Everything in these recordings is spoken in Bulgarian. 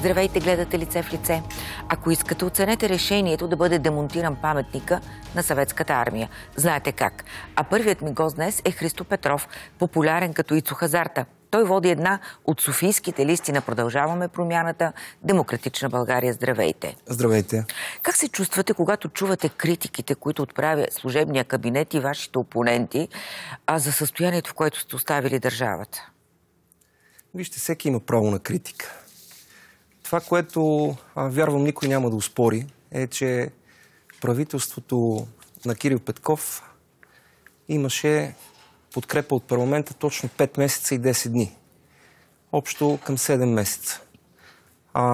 Здравейте, гледате лице в лице. Ако искате, оценете решението да бъде демонтиран паметника на съветската армия. Знаете как. А първият ми гост днес е Христо Петров, популярен като Ицо Хазарта. Той води една от софийските листи на Продължаваме промяната Демократична България. Здравейте! Здравейте! Как се чувствате, когато чувате критиките, които отправя служебния кабинет и вашите опоненти а за състоянието, в което сте оставили държавата? Вижте, всеки има право на критика. Това, което а, вярвам никой няма да успори, е, че правителството на Кирил Петков имаше подкрепа от парламента точно 5 месеца и 10 дни. Общо към 7 месеца. А,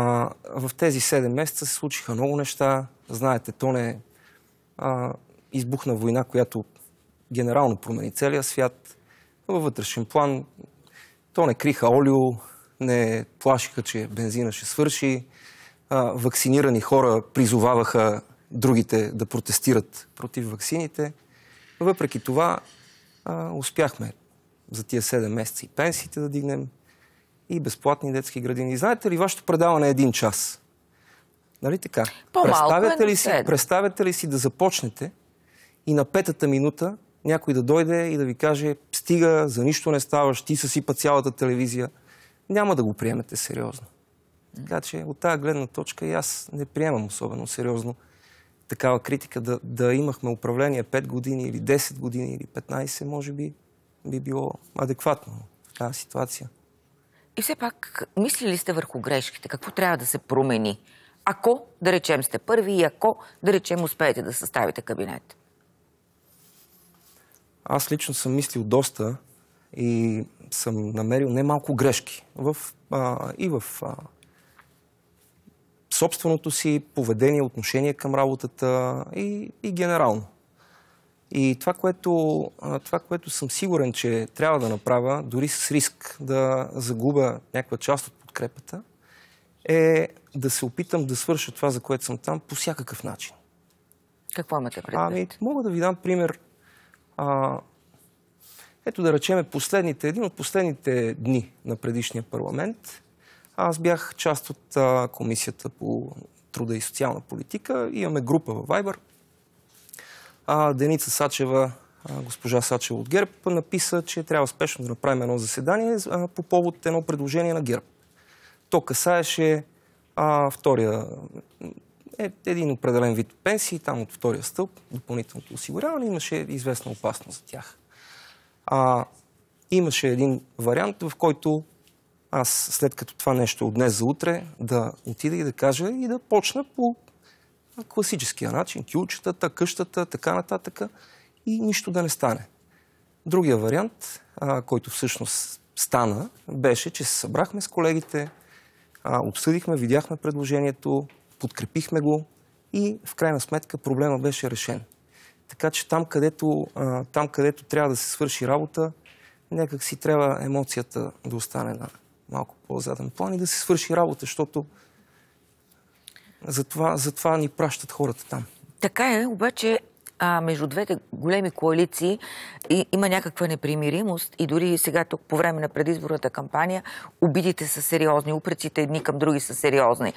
в тези 7 месеца се случиха много неща. Знаете, то не а, избухна война, която генерално промени целия свят. Във вътрешен план то не криха олио, не плашиха, че бензина ще свърши. А, вакцинирани хора призоваваха другите да протестират против вакцините. Въпреки това а, успяхме за тия 7 месеца и пенсиите да дигнем, и безплатни детски градини. Знаете ли, вашето предаване е един час. Нали така? Е представяте ли, си, представяте ли си да започнете и на петата минута някой да дойде и да ви каже стига, за нищо не ставаш, ти съсипа цялата телевизия няма да го приемете сериозно. Така че от тази гледна точка и аз не приемам особено сериозно такава критика да, да имахме управление 5 години или 10 години или 15, може би би било адекватно в тази ситуация. И все пак, мислили сте върху грешките? Какво трябва да се промени? Ако, да речем, сте първи и ако, да речем, успеете да съставите кабинет? Аз лично съм мислил доста и съм намерил немалко грешки в, а, и в а, собственото си поведение, отношение към работата и, и генерално. И това което, това, което съм сигурен, че трябва да направя, дори с риск да загубя някаква част от подкрепата, е да се опитам да свърша това, за което съм там, по всякакъв начин. Какво имате предвид? Ами, мога да ви дам пример. А, ето да речеме последните, един от последните дни на предишния парламент. Аз бях част от а, Комисията по труда и социална политика. Имаме група в Viber. А, Деница Сачева, а, госпожа Сачева от ГЕРБ, написа, че трябва спешно да направим едно заседание а, по повод едно предложение на ГЕРБ. То касаеше а, втория, е, един определен вид пенсии, там от втория стълб, допълнителното осигуряване, имаше известна опасност за тях а, имаше един вариант, в който аз, след като това нещо от днес за утре, да отида и да кажа и да почна по класическия начин, кюлчетата, къщата, така нататък, и нищо да не стане. Другия вариант, а, който всъщност стана, беше, че се събрахме с колегите, а, обсъдихме, видяхме предложението, подкрепихме го и в крайна сметка проблема беше решен. Така че там където, а, там, където трябва да се свърши работа, някак си трябва емоцията да остане на малко по-заден план и да се свърши работа, защото затова, затова ни пращат хората там. Така е, обаче а, между двете големи коалиции и, има някаква непримиримост и дори сега тук по време на предизборната кампания обидите са сериозни, упреците едни към други са сериозни.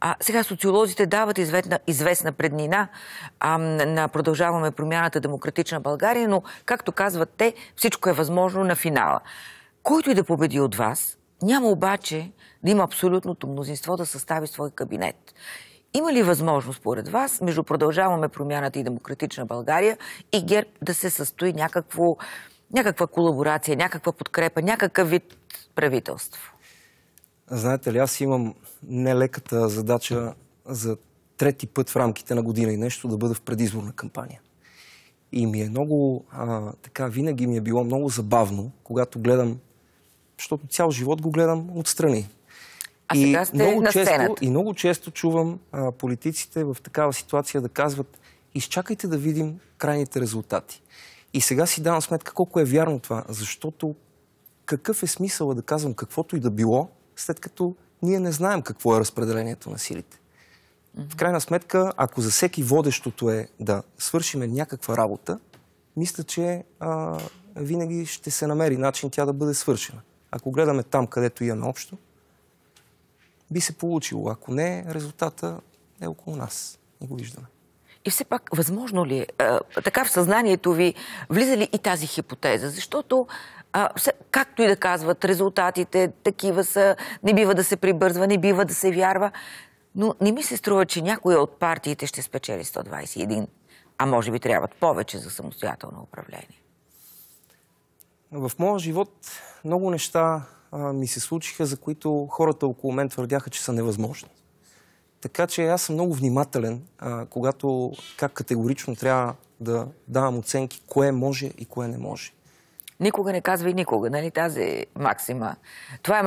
А, сега социолозите дават известна, известна преднина а, на Продължаваме промяната Демократична България, но както казват те, всичко е възможно на финала. Който и да победи от вас, няма обаче да има абсолютното мнозинство да състави свой кабинет. Има ли възможност, според вас, между продължаваме промяната и демократична България и ГЕРБ да се състои някакво, някаква колаборация, някаква подкрепа, някакъв вид правителство? Знаете ли, аз имам нелеката задача за трети път в рамките на година и нещо да бъда в предизборна кампания. И ми е много, а, така, винаги ми е било много забавно, когато гледам, защото цял живот го гледам отстрани. А и сега сте много на често, сцената. И много често чувам а, политиците в такава ситуация да казват изчакайте да видим крайните резултати. И сега си давам сметка колко е вярно това, защото какъв е смисъл да казвам каквото и да било, след като ние не знаем какво е разпределението на силите. В крайна сметка, ако за всеки водещото е да свършиме някаква работа, мисля, че а, винаги ще се намери начин тя да бъде свършена. Ако гледаме там, където имаме общо, би се получило. Ако не, резултата е около нас и го виждаме. И все пак, възможно ли е, така в съзнанието ви влиза ли и тази хипотеза? Защото, а, както и да казват, резултатите такива са, не бива да се прибързва, не бива да се вярва, но не ми се струва, че някоя от партиите ще спечели 121, а може би трябват повече за самостоятелно управление. В моя живот много неща а, ми се случиха, за които хората около мен твърдяха, че са невъзможни. Така че аз съм много внимателен, а, когато как категорично трябва да давам оценки, кое може и кое не може. Никога не казвай никога, нали тази е максима. Това е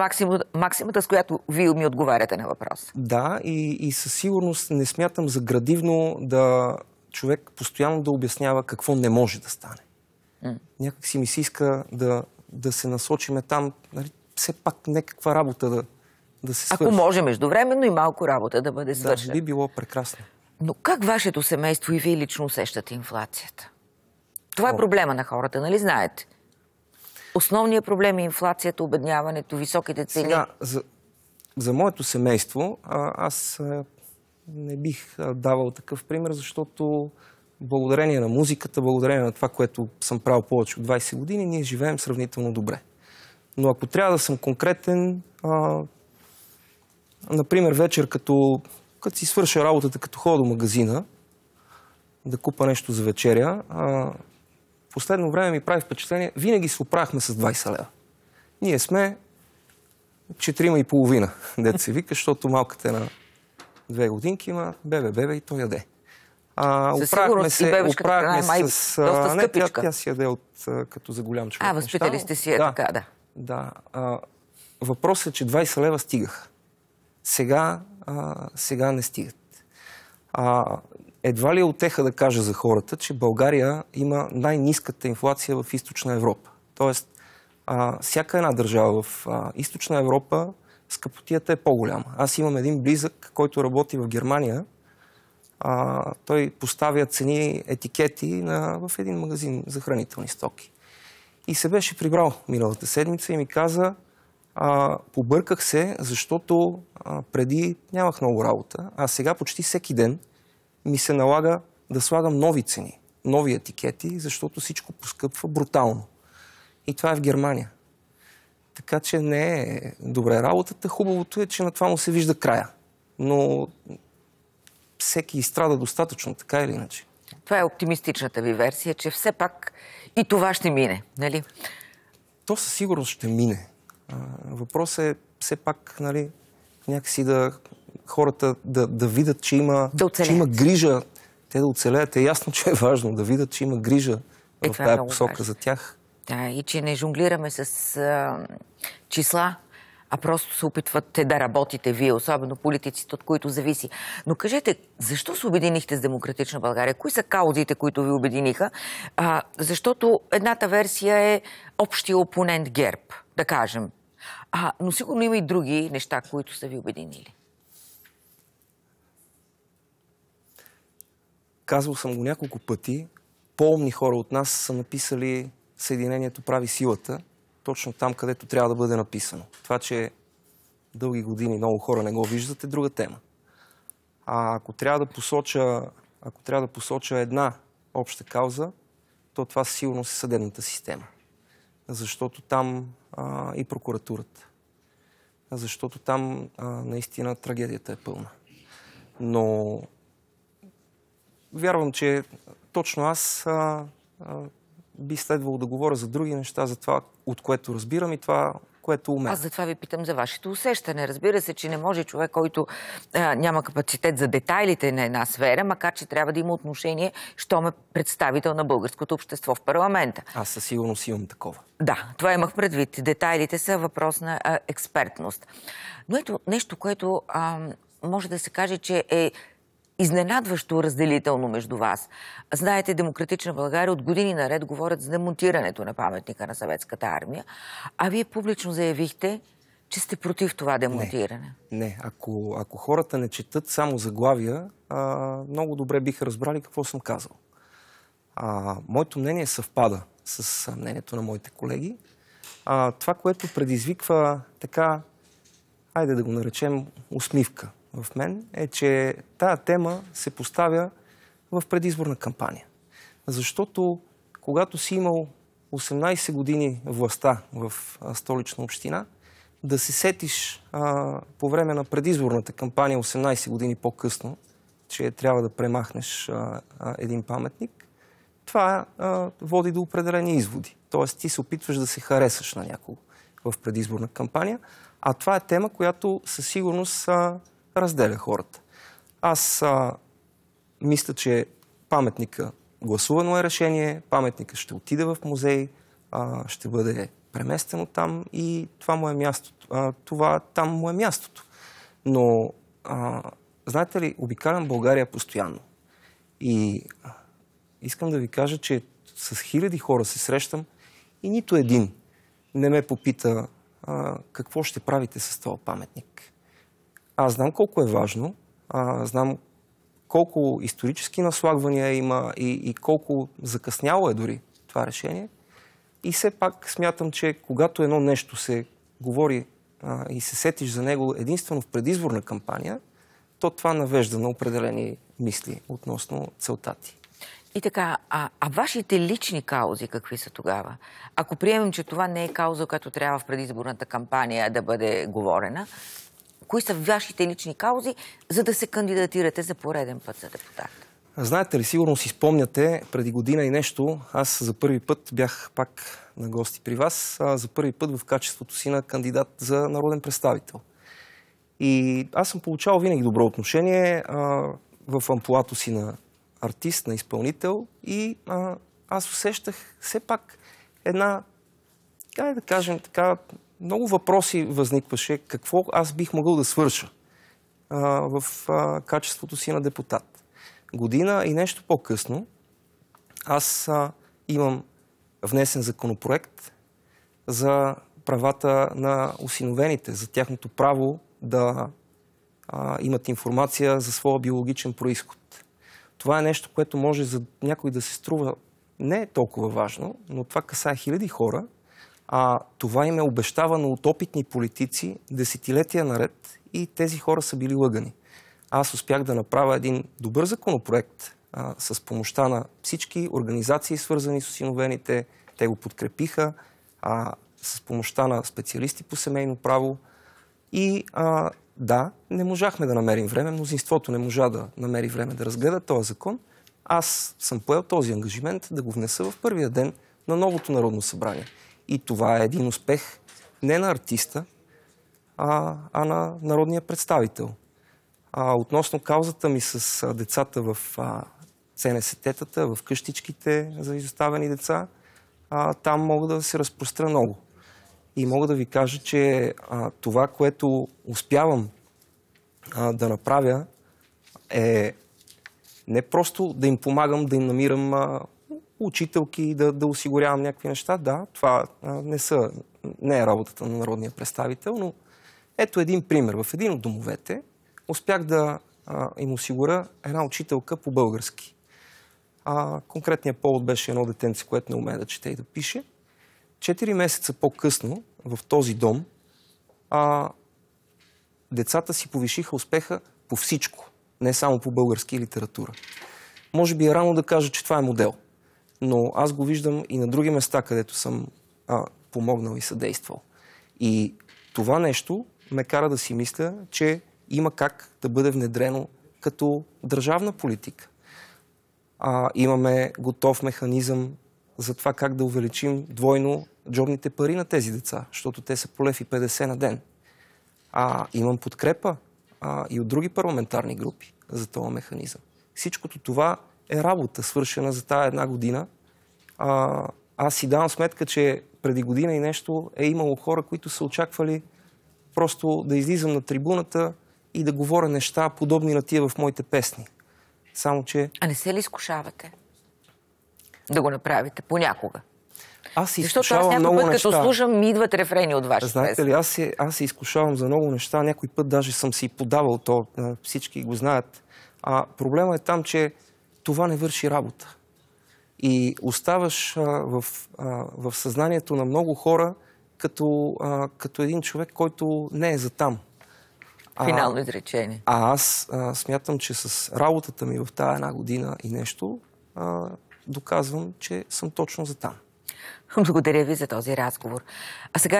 максимата, с която вие ми отговаряте на въпрос. Да, и, и със сигурност не смятам за градивно да човек постоянно да обяснява какво не може да стане. Mm. Някак си ми се иска да, да се насочиме там. Нали, все пак някаква работа да, да се свърши. Ако може междувременно и малко работа да бъде свършена. Да, би било прекрасно. Но как вашето семейство и вие лично усещате инфлацията? Това е О. е проблема на хората, нали знаете? Основният проблем е инфлацията, обедняването, високите цени. Сега, за, за моето семейство а, аз а, не бих а, давал такъв пример, защото благодарение на музиката, благодарение на това, което съм правил повече от 20 години, ние живеем сравнително добре. Но ако трябва да съм конкретен, а, например, вечер, като, като си свърша работата, като ходя до магазина, да купа нещо за вечеря, а, последно време ми прави впечатление, винаги се оправяхме с 20 лева. Ние сме 4,5 и половина, дет се вика, защото малката е на две годинки, има бебе, бебе и той яде. А, Със оправяхме се, оправяхме с... май, с... Доста не, тя, тя си яде от, като за голям човек. А, възпитали сте си е да. така, да. Да. А, въпросът е, че 20 лева стигаха. Сега, а, сега не стигат. А, едва ли е отеха да кажа за хората, че България има най-низката инфлация в източна Европа. Тоест, а, всяка една държава в а, източна Европа скъпотията е по-голяма. Аз имам един близък, който работи в Германия. А, той поставя цени, етикети на, в един магазин за хранителни стоки. И се беше прибрал миналата седмица и ми каза, а, побърках се, защото а, преди нямах много работа, а сега почти всеки ден ми се налага да слагам нови цени, нови етикети, защото всичко поскъпва брутално. И това е в Германия. Така че не е добре работата. Хубавото е, че на това му се вижда края. Но всеки изстрада достатъчно, така или иначе. Това е оптимистичната ви версия, че все пак и това ще мине, нали? То със сигурност ще мине. Въпросът е все пак, нали, някакси да хората да, да видят, че има, да че има грижа. Те да оцелеят. Е ясно, че е важно да видят, че има грижа е, в тази е посока важно. за тях. Да, и че не жонглираме с а, числа, а просто се опитвате да работите вие, особено политиците, от които зависи. Но кажете, защо се обединихте с Демократична България? Кои са каузите, които ви обединиха? А, защото едната версия е общия опонент ГЕРБ, да кажем. А, но сигурно има и други неща, които са ви обединили. Казвал съм го няколко пъти. По-умни хора от нас са написали Съединението прави силата – точно там, където трябва да бъде написано. Това, че дълги години много хора не го виждат е друга тема. А ако трябва да посоча, ако трябва да посоча една обща кауза, то това сигурно е съдебната система. Защото там а, и прокуратурата. Защото там а, наистина трагедията е пълна. Но вярвам, че точно аз а, а, би следвало да говоря за други неща, за това, от което разбирам и това, което умея. Аз затова ви питам за вашето усещане. Разбира се, че не може човек, който а, няма капацитет за детайлите на една сфера, макар че трябва да има отношение, що ме представител на българското общество в парламента. Аз със сигурност имам такова. Да, това имах предвид. Детайлите са въпрос на а, експертност. Но ето нещо, което а, може да се каже, че е изненадващо разделително между вас. Знаете, Демократична България от години наред говорят за демонтирането на паметника на съветската армия, а вие публично заявихте, че сте против това демонтиране. Не, не. Ако, ако хората не четат само заглавия, а, много добре биха разбрали какво съм казал. А, моето мнение съвпада с мнението на моите колеги. А, това, което предизвиква така, айде да го наречем усмивка, в мен е, че тая тема се поставя в предизборна кампания. Защото когато си имал 18 години властта в столична община, да се сетиш а, по време на предизборната кампания 18 години по-късно, че трябва да премахнеш а, а, един паметник, това а, води до определени изводи. Тоест ти се опитваш да се харесаш на някого в предизборна кампания, а това е тема, която със сигурност а, разделя хората. Аз а, мисля, че паметника гласувано е решение, паметника ще отиде в музей, а, ще бъде преместено там и това му е мястото. А, това там му е мястото. Но, а, знаете ли, обикалям България постоянно. И а, искам да ви кажа, че с хиляди хора се срещам и нито един не ме попита а, какво ще правите с този паметник. Аз знам колко е важно, а, знам колко исторически наслагвания има и, и колко закъсняло е дори това решение. И все пак смятам, че когато едно нещо се говори а, и се сетиш за него единствено в предизборна кампания, то това навежда на определени мисли относно целта ти. И така, а, а вашите лични каузи какви са тогава? Ако приемем, че това не е кауза, която трябва в предизборната кампания да бъде говорена, кои са вашите лични каузи, за да се кандидатирате за пореден път за депутат? Знаете ли, сигурно си спомняте, преди година и нещо, аз за първи път бях пак на гости при вас, а за първи път в качеството си на кандидат за народен представител. И аз съм получавал винаги добро отношение а, в амплуато си на артист, на изпълнител и а, аз усещах все пак една, как да кажем, така много въпроси възникваше какво аз бих могъл да свърша в качеството си на депутат. Година и нещо по-късно аз имам внесен законопроект за правата на осиновените, за тяхното право да имат информация за своя биологичен происход. Това е нещо, което може за някой да се струва не е толкова важно, но това касае хиляди хора – а това им е обещавано от опитни политици десетилетия наред и тези хора са били лъгани. Аз успях да направя един добър законопроект а, с помощта на всички организации, свързани с осиновените. Те го подкрепиха а, с помощта на специалисти по семейно право. И а, да, не можахме да намерим време. Мнозинството не можа да намери време да разгледа този закон. Аз съм поел този ангажимент да го внеса в първия ден на новото Народно събрание. И това е един успех не на артиста, а, а на народния представител. А, относно каузата ми с а, децата в ЦНСТ-тата, в къщичките за изоставени деца, а, там мога да се разпростра много. И мога да ви кажа, че а, това, което успявам а, да направя, е не просто да им помагам да им намирам а, учителки, да, да осигурявам някакви неща. Да, това не, са, не е работата на народния представител, но ето един пример. В един от домовете успях да а, им осигуря една учителка по български. А, конкретният повод беше едно детенце, което не умее да чете и да пише. Четири месеца по-късно в този дом а, децата си повишиха успеха по всичко, не само по български и литература. Може би е рано да кажа, че това е модел но аз го виждам и на други места, където съм а, помогнал и съдействал. И това нещо ме кара да си мисля, че има как да бъде внедрено като държавна политика. А, имаме готов механизъм за това как да увеличим двойно джобните пари на тези деца, защото те са по лев и 50 на ден. А, имам подкрепа а, и от други парламентарни групи за този механизъм. Всичкото това е работа, свършена за тази една година. А, аз си давам сметка, че преди година и нещо е имало хора, които са очаквали просто да излизам на трибуната и да говоря неща, подобни на тия в моите песни. Само, че... А не се ли изкушавате да го направите понякога? Аз се Защото аз някой много път, неща. като слушам, ми идват рефрени от вашите Знаете песни. ли, аз се, аз се изкушавам за много неща. Някой път даже съм си подавал то. Всички го знаят. А проблема е там, че това не върши работа. И оставаш а, в, а, в съзнанието на много хора като, а, като един човек, който не е за там. Финално изречение. А аз а, смятам, че с работата ми в тази една година и нещо а, доказвам, че съм точно за там. Благодаря ви за този разговор. А сега